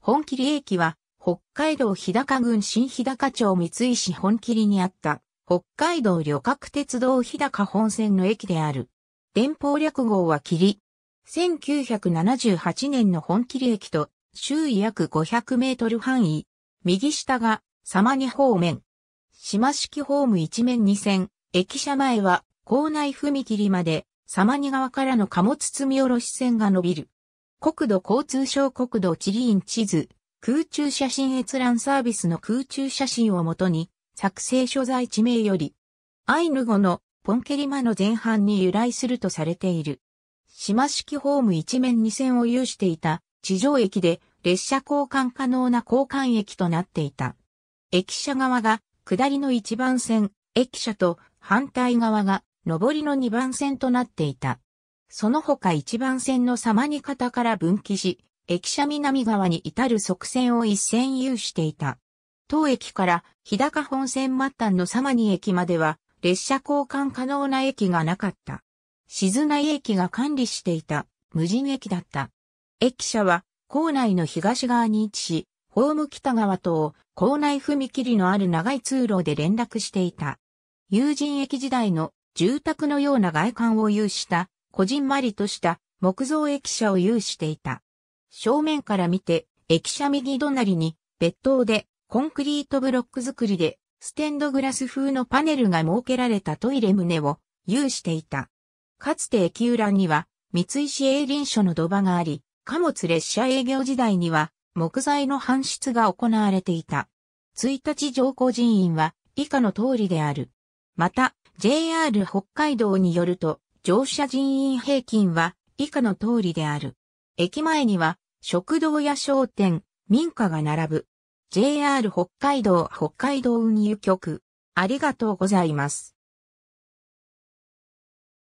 本切駅は、北海道日高郡新日高町三井市本切にあった、北海道旅客鉄道日高本線の駅である。電報略号は霧。1978年の本切駅と、周囲約500メートル範囲。右下が、様に方面。島式ホーム一面二線、駅舎前は、校内踏切まで、様に側からの貨物積み下ろし線が伸びる。国土交通省国土地理院地図、空中写真閲覧サービスの空中写真をもとに、作成所在地名より、アイヌ語のポンケリマの前半に由来するとされている。島式ホーム一面二線を有していた地上駅で列車交換可能な交換駅となっていた。駅舎側が下りの一番線、駅舎と反対側が上りの二番線となっていた。その他一番線の様に方から分岐し、駅舎南側に至る側線を一線有していた。当駅から日高本線末端の様に駅までは列車交換可能な駅がなかった。静内駅が管理していた無人駅だった。駅舎は構内の東側に位置し、ホーム北側とを構内踏切のある長い通路で連絡していた。友人駅時代の住宅のような外観を有したこじんまりとした木造駅舎を有していた。正面から見て、駅舎右隣に、別棟で、コンクリートブロック作りで、ステンドグラス風のパネルが設けられたトイレ棟を有していた。かつて駅裏には、三石営林所の土場があり、貨物列車営業時代には、木材の搬出が行われていた。1日上降人員は、以下の通りである。また、JR 北海道によると、乗車人員平均は以下の通りである。駅前には食堂や商店、民家が並ぶ。JR 北海道北海道運輸局。ありがとうございます。